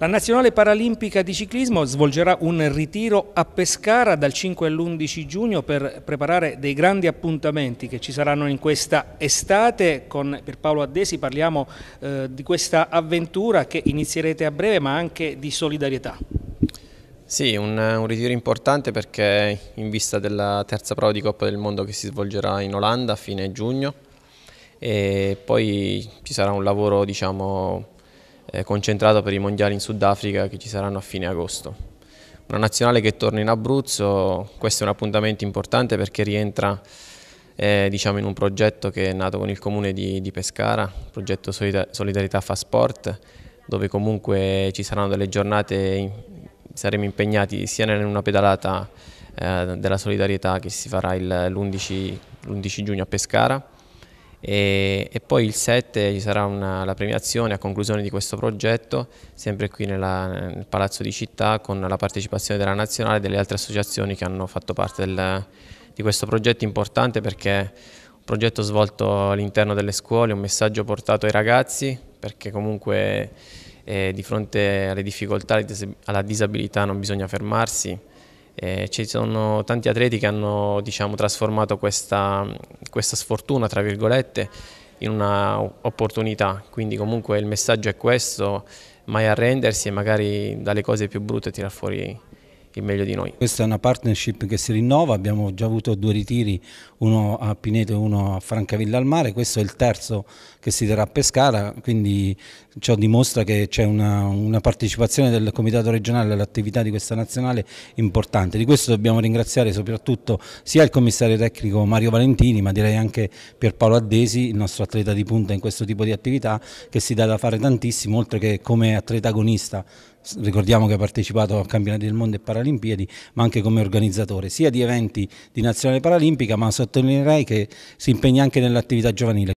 La Nazionale Paralimpica di Ciclismo svolgerà un ritiro a Pescara dal 5 all'11 giugno per preparare dei grandi appuntamenti che ci saranno in questa estate. Con Pierpaolo Addesi parliamo eh, di questa avventura che inizierete a breve ma anche di solidarietà. Sì, un, un ritiro importante perché in vista della terza prova di Coppa del Mondo che si svolgerà in Olanda a fine giugno e poi ci sarà un lavoro diciamo eh, concentrata per i mondiali in Sudafrica che ci saranno a fine agosto. Una nazionale che torna in Abruzzo, questo è un appuntamento importante perché rientra eh, diciamo in un progetto che è nato con il comune di, di Pescara, il progetto Solidarietà fa sport, dove comunque ci saranno delle giornate, in, saremo impegnati sia in una pedalata eh, della solidarietà che si farà l'11 giugno a Pescara, e, e, poi il 7 ci sarà una, la premiazione a conclusione di questo progetto, sempre qui nella, nel Palazzo di Città, con la partecipazione della Nazionale e delle altre associazioni che hanno fatto parte del, di questo progetto importante perché è un progetto svolto all'interno delle scuole, un messaggio portato ai ragazzi, perché comunque eh, di fronte alle difficoltà, alla disabilità non bisogna fermarsi, eh, ci sono tanti atleti che hanno diciamo, trasformato questa, questa sfortuna, tra virgolette, in un'opportunità, quindi comunque il messaggio è questo, mai arrendersi e magari dalle cose più brutte tirar fuori il meglio di noi. Questa è una partnership che si rinnova, abbiamo già avuto due ritiri, uno a Pineto e uno a Francavilla al mare, questo è il terzo che si terrà a Pescara, quindi ciò dimostra che c'è una, una, partecipazione del Comitato regionale all'attività di questa nazionale importante. Di questo dobbiamo ringraziare soprattutto sia il commissario tecnico Mario Valentini, ma direi anche Pierpaolo Addesi, il nostro atleta di punta in questo tipo di attività, che si dà da fare tantissimo, oltre che come atleta agonista ricordiamo che ha partecipato a campionati del mondo e Paralimpiadi, ma anche come organizzatore sia di eventi di nazionale paralimpica, ma sottolineerei che si impegna anche nell'attività giovanile.